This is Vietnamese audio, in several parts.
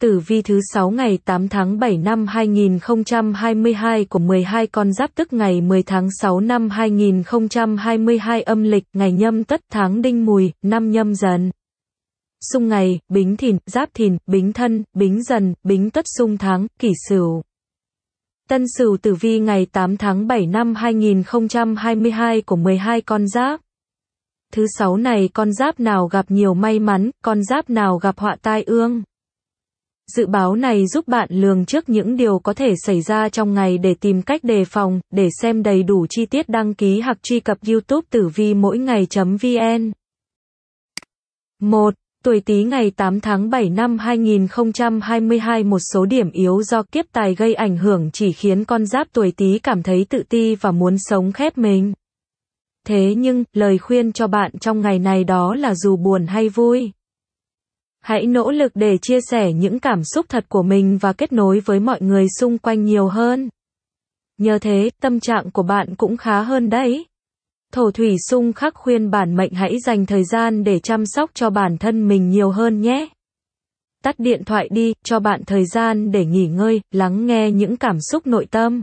Tử vi thứ 6 ngày 8 tháng 7 năm 2022 của 12 con giáp tức ngày 10 tháng 6 năm 2022 âm lịch, ngày nhâm tất tháng đinh mùi, năm nhâm dần. Xung ngày, bính thìn, giáp thìn, bính thân, bính dần, bính tất xung tháng, kỷ sửu. Tân Sửu Tử Vi ngày 8 tháng 7 năm 2022 của 12 con giáp. Thứ sáu này con giáp nào gặp nhiều may mắn, con giáp nào gặp họa tai ương. Dự báo này giúp bạn lường trước những điều có thể xảy ra trong ngày để tìm cách đề phòng, để xem đầy đủ chi tiết đăng ký hoặc truy cập YouTube tử vi mỗi ngày.vn. 1. Tuổi Tý ngày 8 tháng 7 năm 2022 một số điểm yếu do kiếp tài gây ảnh hưởng chỉ khiến con giáp tuổi Tý cảm thấy tự ti và muốn sống khép mình. Thế nhưng, lời khuyên cho bạn trong ngày này đó là dù buồn hay vui, Hãy nỗ lực để chia sẻ những cảm xúc thật của mình và kết nối với mọi người xung quanh nhiều hơn. Nhờ thế, tâm trạng của bạn cũng khá hơn đấy. Thổ thủy sung khắc khuyên bản mệnh hãy dành thời gian để chăm sóc cho bản thân mình nhiều hơn nhé. Tắt điện thoại đi, cho bạn thời gian để nghỉ ngơi, lắng nghe những cảm xúc nội tâm.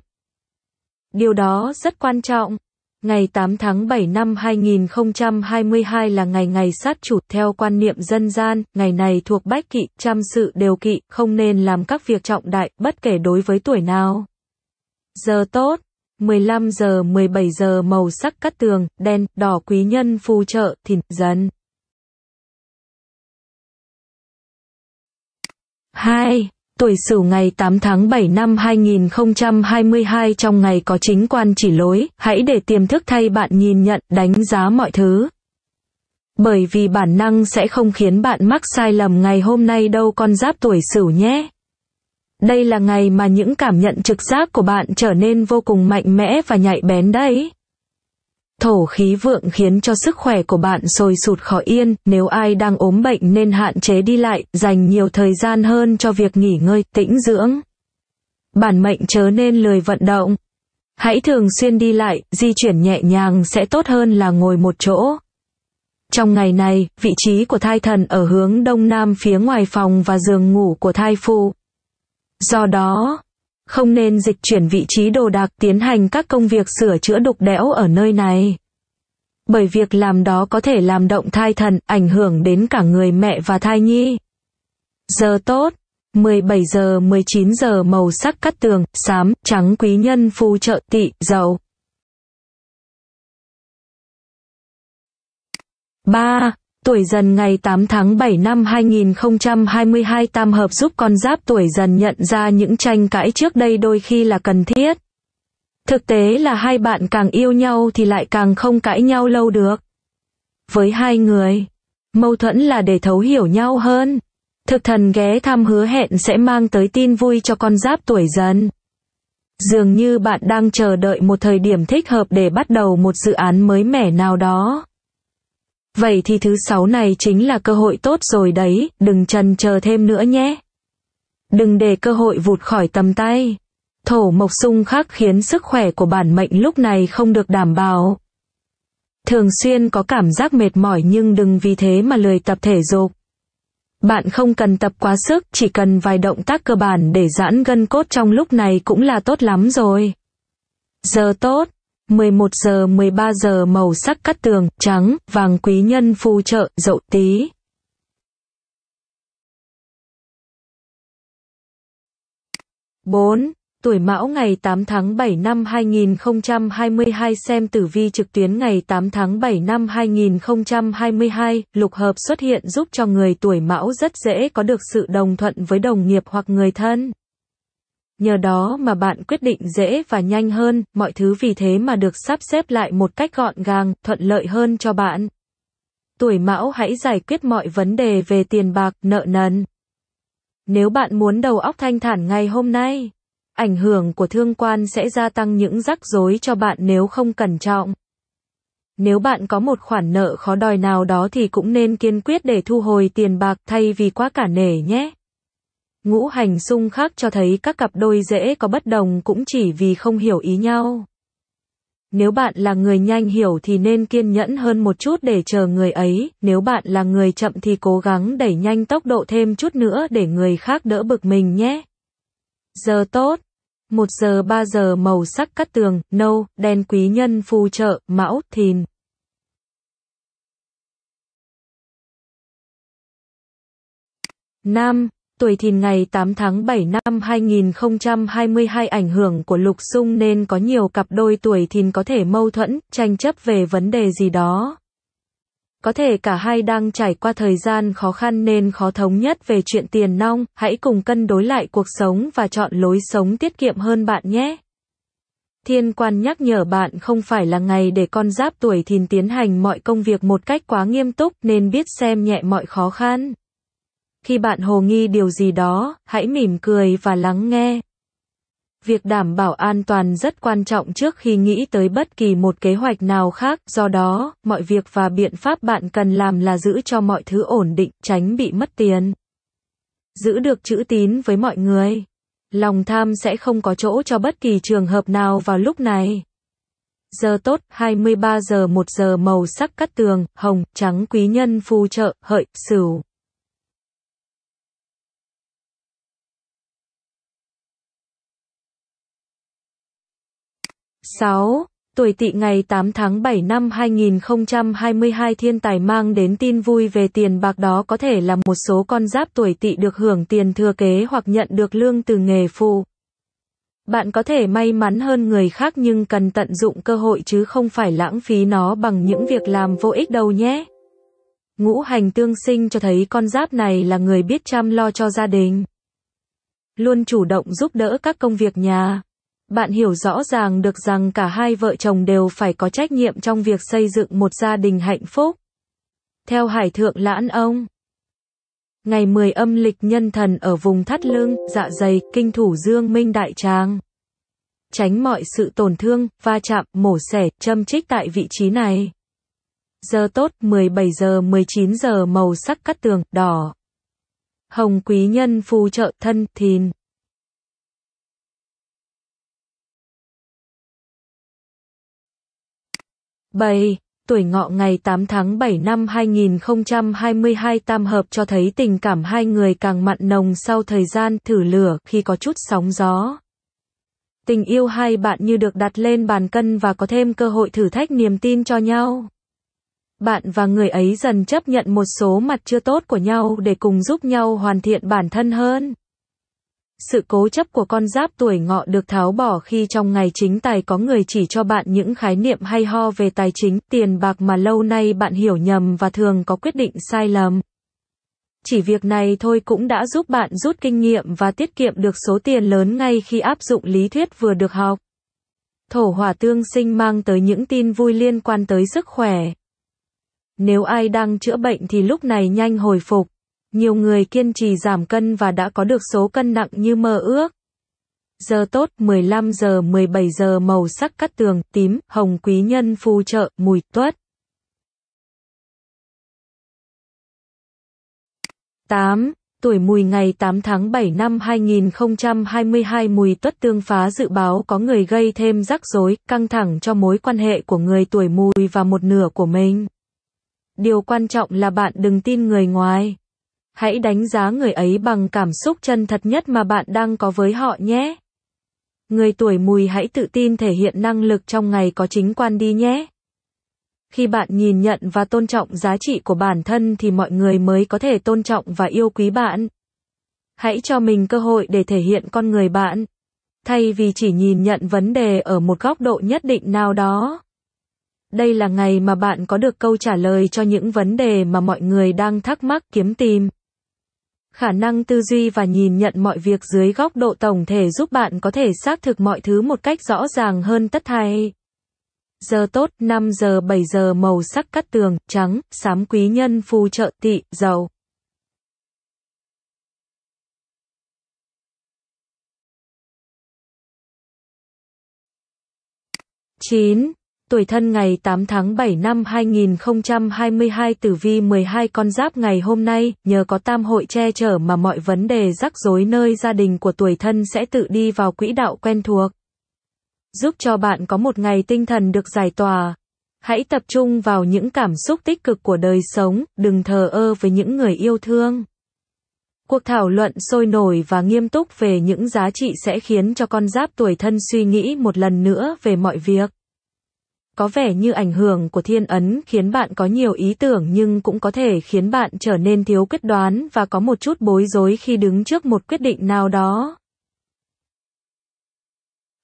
Điều đó rất quan trọng. Ngày 8 tháng 7 năm 2022 là ngày ngày sát chủ theo quan niệm dân gian, ngày này thuộc bách kỵ, trăm sự đều kỵ, không nên làm các việc trọng đại, bất kể đối với tuổi nào. Giờ tốt, 15 giờ 17 giờ màu sắc cắt tường, đen, đỏ quý nhân phù trợ, thìn, dần. 2 tuổi Sửu ngày 8 tháng 7 năm 2022 trong ngày có chính quan chỉ lối, hãy để tiềm thức thay bạn nhìn nhận, đánh giá mọi thứ. Bởi vì bản năng sẽ không khiến bạn mắc sai lầm ngày hôm nay đâu con giáp tuổi Sửu nhé. Đây là ngày mà những cảm nhận trực giác của bạn trở nên vô cùng mạnh mẽ và nhạy bén đấy. Thổ khí vượng khiến cho sức khỏe của bạn sôi sụt khó yên, nếu ai đang ốm bệnh nên hạn chế đi lại, dành nhiều thời gian hơn cho việc nghỉ ngơi, tĩnh dưỡng. Bản mệnh chớ nên lười vận động. Hãy thường xuyên đi lại, di chuyển nhẹ nhàng sẽ tốt hơn là ngồi một chỗ. Trong ngày này, vị trí của thai thần ở hướng đông nam phía ngoài phòng và giường ngủ của thai phụ. Do đó, không nên dịch chuyển vị trí đồ đạc tiến hành các công việc sửa chữa đục đẽo ở nơi này. Bởi việc làm đó có thể làm động thai thần, ảnh hưởng đến cả người mẹ và thai nhi. Giờ tốt, 17 giờ 19 giờ màu sắc cắt tường, xám, trắng quý nhân phù trợ tị, dầu. 3. Tuổi dần ngày 8 tháng 7 năm 2022 tam hợp giúp con giáp tuổi dần nhận ra những tranh cãi trước đây đôi khi là cần thiết. Thực tế là hai bạn càng yêu nhau thì lại càng không cãi nhau lâu được. Với hai người, mâu thuẫn là để thấu hiểu nhau hơn. Thực thần ghé thăm hứa hẹn sẽ mang tới tin vui cho con giáp tuổi dần. Dường như bạn đang chờ đợi một thời điểm thích hợp để bắt đầu một dự án mới mẻ nào đó. Vậy thì thứ sáu này chính là cơ hội tốt rồi đấy, đừng trần chờ thêm nữa nhé. Đừng để cơ hội vụt khỏi tầm tay. Thổ mộc xung khắc khiến sức khỏe của bản mệnh lúc này không được đảm bảo. Thường xuyên có cảm giác mệt mỏi nhưng đừng vì thế mà lười tập thể dục. Bạn không cần tập quá sức, chỉ cần vài động tác cơ bản để giãn gân cốt trong lúc này cũng là tốt lắm rồi. Giờ tốt, 11 giờ 13 giờ màu sắc cắt tường, trắng, vàng quý nhân phù trợ, dậu tí. bốn Tuổi Mão ngày 8 tháng 7 năm 2022 xem tử vi trực tuyến ngày 8 tháng 7 năm 2022, lục hợp xuất hiện giúp cho người tuổi Mão rất dễ có được sự đồng thuận với đồng nghiệp hoặc người thân. Nhờ đó mà bạn quyết định dễ và nhanh hơn, mọi thứ vì thế mà được sắp xếp lại một cách gọn gàng, thuận lợi hơn cho bạn. Tuổi Mão hãy giải quyết mọi vấn đề về tiền bạc, nợ nần. Nếu bạn muốn đầu óc thanh thản ngày hôm nay, ảnh hưởng của thương quan sẽ gia tăng những rắc rối cho bạn nếu không cẩn trọng. Nếu bạn có một khoản nợ khó đòi nào đó thì cũng nên kiên quyết để thu hồi tiền bạc thay vì quá cả nể nhé. Ngũ hành xung khác cho thấy các cặp đôi dễ có bất đồng cũng chỉ vì không hiểu ý nhau. Nếu bạn là người nhanh hiểu thì nên kiên nhẫn hơn một chút để chờ người ấy, nếu bạn là người chậm thì cố gắng đẩy nhanh tốc độ thêm chút nữa để người khác đỡ bực mình nhé. Giờ tốt 1 giờ 3 giờ màu sắc cắt tường, nâu, đen quý nhân phù trợ, mão, thìn. Nam tuổi thìn ngày 8 tháng 7 năm 2022 ảnh hưởng của lục xung nên có nhiều cặp đôi tuổi thìn có thể mâu thuẫn, tranh chấp về vấn đề gì đó. Có thể cả hai đang trải qua thời gian khó khăn nên khó thống nhất về chuyện tiền nong, hãy cùng cân đối lại cuộc sống và chọn lối sống tiết kiệm hơn bạn nhé. Thiên quan nhắc nhở bạn không phải là ngày để con giáp tuổi thìn tiến hành mọi công việc một cách quá nghiêm túc nên biết xem nhẹ mọi khó khăn. Khi bạn hồ nghi điều gì đó, hãy mỉm cười và lắng nghe. Việc đảm bảo an toàn rất quan trọng trước khi nghĩ tới bất kỳ một kế hoạch nào khác, do đó, mọi việc và biện pháp bạn cần làm là giữ cho mọi thứ ổn định, tránh bị mất tiền. Giữ được chữ tín với mọi người. Lòng tham sẽ không có chỗ cho bất kỳ trường hợp nào vào lúc này. Giờ tốt 23 giờ 1 giờ màu sắc cắt tường, hồng, trắng quý nhân phù trợ, hợi, sửu. 6. Tuổi tỵ ngày 8 tháng 7 năm 2022 thiên tài mang đến tin vui về tiền bạc đó có thể là một số con giáp tuổi tỵ được hưởng tiền thừa kế hoặc nhận được lương từ nghề phụ. Bạn có thể may mắn hơn người khác nhưng cần tận dụng cơ hội chứ không phải lãng phí nó bằng những việc làm vô ích đâu nhé. Ngũ hành tương sinh cho thấy con giáp này là người biết chăm lo cho gia đình. Luôn chủ động giúp đỡ các công việc nhà. Bạn hiểu rõ ràng được rằng cả hai vợ chồng đều phải có trách nhiệm trong việc xây dựng một gia đình hạnh phúc. Theo Hải Thượng Lãn Ông Ngày 10 âm lịch nhân thần ở vùng thắt lưng, dạ dày, kinh thủ dương minh đại tràng. Tránh mọi sự tổn thương, va chạm, mổ xẻ, châm chích tại vị trí này. Giờ tốt 17 giờ 19 giờ màu sắc cắt tường, đỏ. Hồng quý nhân phù trợ thân, thìn. bày Tuổi ngọ ngày 8 tháng 7 năm 2022 tam hợp cho thấy tình cảm hai người càng mặn nồng sau thời gian thử lửa khi có chút sóng gió. Tình yêu hai bạn như được đặt lên bàn cân và có thêm cơ hội thử thách niềm tin cho nhau. Bạn và người ấy dần chấp nhận một số mặt chưa tốt của nhau để cùng giúp nhau hoàn thiện bản thân hơn sự cố chấp của con giáp tuổi ngọ được tháo bỏ khi trong ngày chính tài có người chỉ cho bạn những khái niệm hay ho về tài chính, tiền bạc mà lâu nay bạn hiểu nhầm và thường có quyết định sai lầm. Chỉ việc này thôi cũng đã giúp bạn rút kinh nghiệm và tiết kiệm được số tiền lớn ngay khi áp dụng lý thuyết vừa được học. Thổ hỏa tương sinh mang tới những tin vui liên quan tới sức khỏe. Nếu ai đang chữa bệnh thì lúc này nhanh hồi phục. Nhiều người kiên trì giảm cân và đã có được số cân nặng như mơ ước. Giờ tốt 15 giờ 17 giờ màu sắc cắt tường, tím, hồng quý nhân phù trợ, mùi tuất. 8. Tuổi mùi ngày 8 tháng 7 năm 2022 mùi tuất tương phá dự báo có người gây thêm rắc rối, căng thẳng cho mối quan hệ của người tuổi mùi và một nửa của mình. Điều quan trọng là bạn đừng tin người ngoài. Hãy đánh giá người ấy bằng cảm xúc chân thật nhất mà bạn đang có với họ nhé. Người tuổi mùi hãy tự tin thể hiện năng lực trong ngày có chính quan đi nhé. Khi bạn nhìn nhận và tôn trọng giá trị của bản thân thì mọi người mới có thể tôn trọng và yêu quý bạn. Hãy cho mình cơ hội để thể hiện con người bạn, thay vì chỉ nhìn nhận vấn đề ở một góc độ nhất định nào đó. Đây là ngày mà bạn có được câu trả lời cho những vấn đề mà mọi người đang thắc mắc kiếm tìm khả năng tư duy và nhìn nhận mọi việc dưới góc độ tổng thể giúp bạn có thể xác thực mọi thứ một cách rõ ràng hơn tất thay giờ tốt 5 giờ 7 giờ màu sắc cắt tường trắng xám quý nhân phù trợ tỵ dầu chín tuổi thân ngày 8 tháng 7 năm 2022 tử vi 12 con giáp ngày hôm nay, nhờ có tam hội che chở mà mọi vấn đề rắc rối nơi gia đình của tuổi thân sẽ tự đi vào quỹ đạo quen thuộc. Giúp cho bạn có một ngày tinh thần được giải tỏa. Hãy tập trung vào những cảm xúc tích cực của đời sống, đừng thờ ơ với những người yêu thương. Cuộc thảo luận sôi nổi và nghiêm túc về những giá trị sẽ khiến cho con giáp tuổi thân suy nghĩ một lần nữa về mọi việc. Có vẻ như ảnh hưởng của thiên ấn khiến bạn có nhiều ý tưởng nhưng cũng có thể khiến bạn trở nên thiếu quyết đoán và có một chút bối rối khi đứng trước một quyết định nào đó.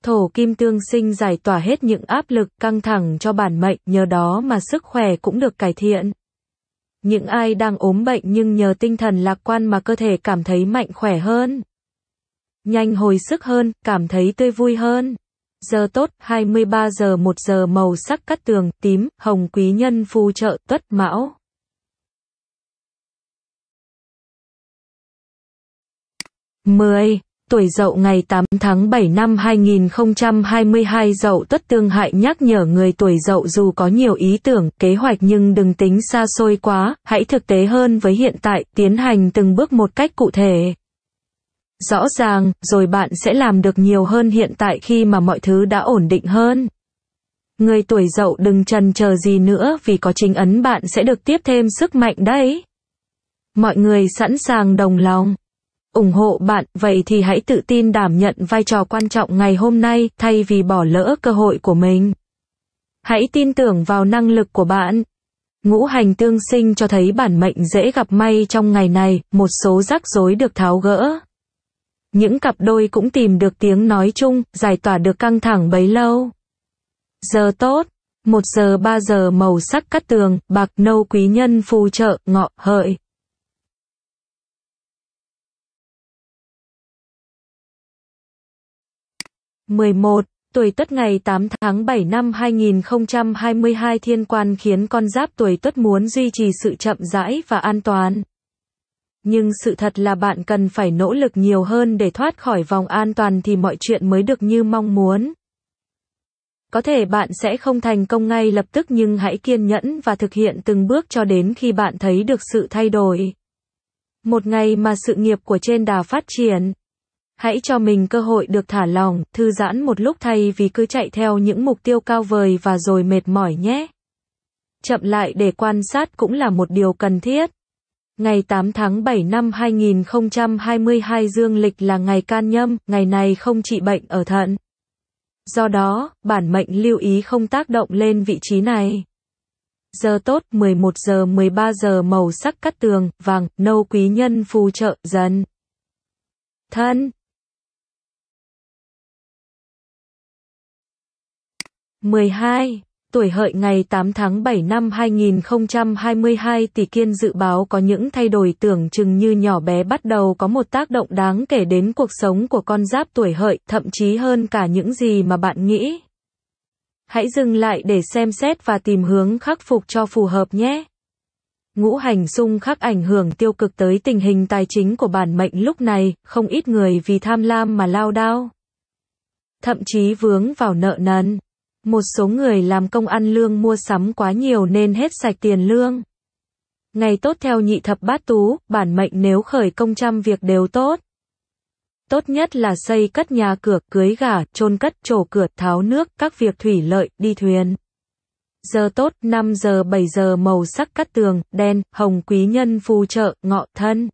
Thổ kim tương sinh giải tỏa hết những áp lực căng thẳng cho bản mệnh, nhờ đó mà sức khỏe cũng được cải thiện. Những ai đang ốm bệnh nhưng nhờ tinh thần lạc quan mà cơ thể cảm thấy mạnh khỏe hơn. Nhanh hồi sức hơn, cảm thấy tươi vui hơn giờ tốt 23 giờ 1 giờ màu sắc cắt tường tím, hồng quý nhân phù trợ tuất mão. mười Tuổi dậu ngày 8 tháng 7 năm 2022 dậu tuất tương hại nhắc nhở người tuổi dậu dù có nhiều ý tưởng, kế hoạch nhưng đừng tính xa xôi quá, hãy thực tế hơn với hiện tại, tiến hành từng bước một cách cụ thể. Rõ ràng, rồi bạn sẽ làm được nhiều hơn hiện tại khi mà mọi thứ đã ổn định hơn. Người tuổi dậu đừng trần chờ gì nữa vì có chính ấn bạn sẽ được tiếp thêm sức mạnh đấy. Mọi người sẵn sàng đồng lòng. ủng hộ bạn, vậy thì hãy tự tin đảm nhận vai trò quan trọng ngày hôm nay thay vì bỏ lỡ cơ hội của mình. Hãy tin tưởng vào năng lực của bạn. Ngũ hành tương sinh cho thấy bản mệnh dễ gặp may trong ngày này, một số rắc rối được tháo gỡ. Những cặp đôi cũng tìm được tiếng nói chung, giải tỏa được căng thẳng bấy lâu. Giờ tốt, 1 giờ 3 giờ màu sắc cắt tường, bạc nâu quý nhân phù trợ, ngọ, hợi. mười một Tuổi Tuất ngày 8 tháng 7 năm 2022 thiên quan khiến con giáp tuổi Tuất muốn duy trì sự chậm rãi và an toàn nhưng sự thật là bạn cần phải nỗ lực nhiều hơn để thoát khỏi vòng an toàn thì mọi chuyện mới được như mong muốn. Có thể bạn sẽ không thành công ngay lập tức nhưng hãy kiên nhẫn và thực hiện từng bước cho đến khi bạn thấy được sự thay đổi. Một ngày mà sự nghiệp của trên đà phát triển, hãy cho mình cơ hội được thả lỏng, thư giãn một lúc thay vì cứ chạy theo những mục tiêu cao vời và rồi mệt mỏi nhé. Chậm lại để quan sát cũng là một điều cần thiết. Ngày 8 tháng 7 năm 2022 dương lịch là ngày can nhâm, ngày này không trị bệnh ở thận. Do đó, bản mệnh lưu ý không tác động lên vị trí này. Giờ tốt 11 giờ 13 giờ màu sắc cắt tường, vàng, nâu quý nhân phù trợ, dần. Thân 12 Tuổi hợi ngày 8 tháng 7 năm 2022 tỷ kiên dự báo có những thay đổi tưởng chừng như nhỏ bé bắt đầu có một tác động đáng kể đến cuộc sống của con giáp tuổi hợi, thậm chí hơn cả những gì mà bạn nghĩ. Hãy dừng lại để xem xét và tìm hướng khắc phục cho phù hợp nhé. Ngũ hành xung khắc ảnh hưởng tiêu cực tới tình hình tài chính của bản mệnh lúc này, không ít người vì tham lam mà lao đao. Thậm chí vướng vào nợ nần. Một số người làm công ăn lương mua sắm quá nhiều nên hết sạch tiền lương. Ngày tốt theo nhị thập bát tú, bản mệnh nếu khởi công trăm việc đều tốt. Tốt nhất là xây cất nhà cửa, cưới gả, chôn cất, trổ cửa, tháo nước, các việc thủy lợi, đi thuyền. Giờ tốt, 5 giờ 7 giờ màu sắc cắt tường, đen, hồng quý nhân phù trợ, ngọ thân.